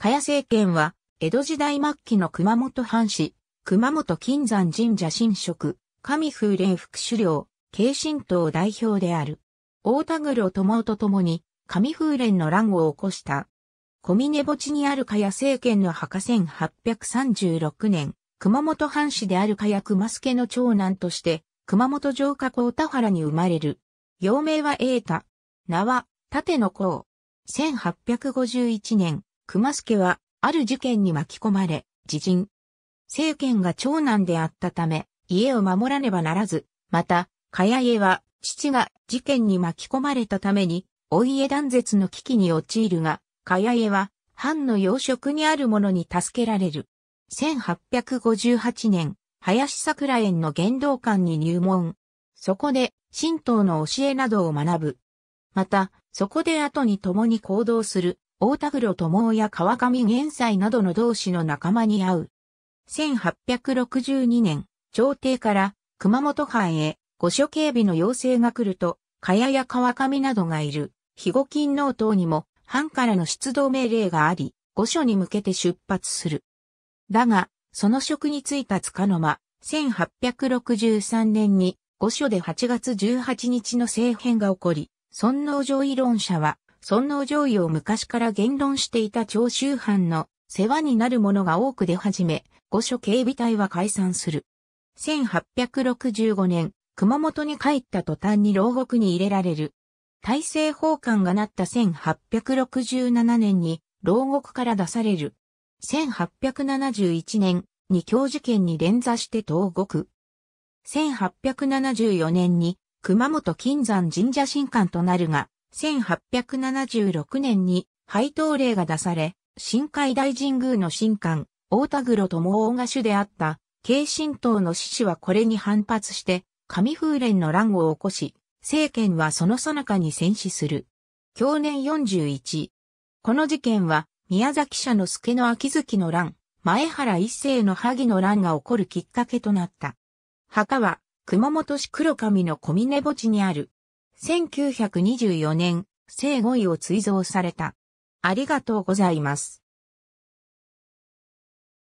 加谷政権は、江戸時代末期の熊本藩士、熊本金山神社神職、神風霊副首領、慶神党代表である。大田黒友夫と共に、神風蓮の乱を起こした。小峰墓地にある加谷政権の墓1836年、熊本藩士である加谷熊助の長男として、熊本城下高田原に生まれる。幼名は栄太。名は、縦の甲。1851年、熊助は、ある事件に巻き込まれ、自陣。政権が長男であったため、家を守らねばならず、また、かや家は、父が事件に巻き込まれたために、お家断絶の危機に陥るが、かや家は、藩の養殖にある者に助けられる。1858年、林桜園の言動館に入門。そこで、神道の教えなどを学ぶ。また、そこで後に共に行動する、大田黒友や川上玄斎などの同志の仲間に会う。1862年、朝廷から熊本藩へ御所警備の要請が来ると、茅や川上などがいる、肥後金納等にも藩からの出動命令があり、御所に向けて出発する。だが、その職に就いた塚の間、1863年に御所で8月18日の政変が起こり、尊王上異論者は尊王攘夷を昔から言論していた長州藩の世話になる者が多く出始め、御所警備隊は解散する。1865年、熊本に帰った途端に牢獄に入れられる。大政奉還がなった1867年に牢獄から出される。1871年に教授権に連座して投獄。1874年に熊本金山神社神官となるが、1876年に配当令が出され、新海大神宮の神官、大田黒友大が主であった、慶神党の志士はこれに反発して、上風連の乱を起こし、政権はその最中に戦死する。去年41。この事件は、宮崎社の助の秋月の乱、前原一世の萩の乱が起こるきっかけとなった。墓は、熊本市黒上の小峰墓地にある、1924年、生5位を追贈された。ありがとうございます。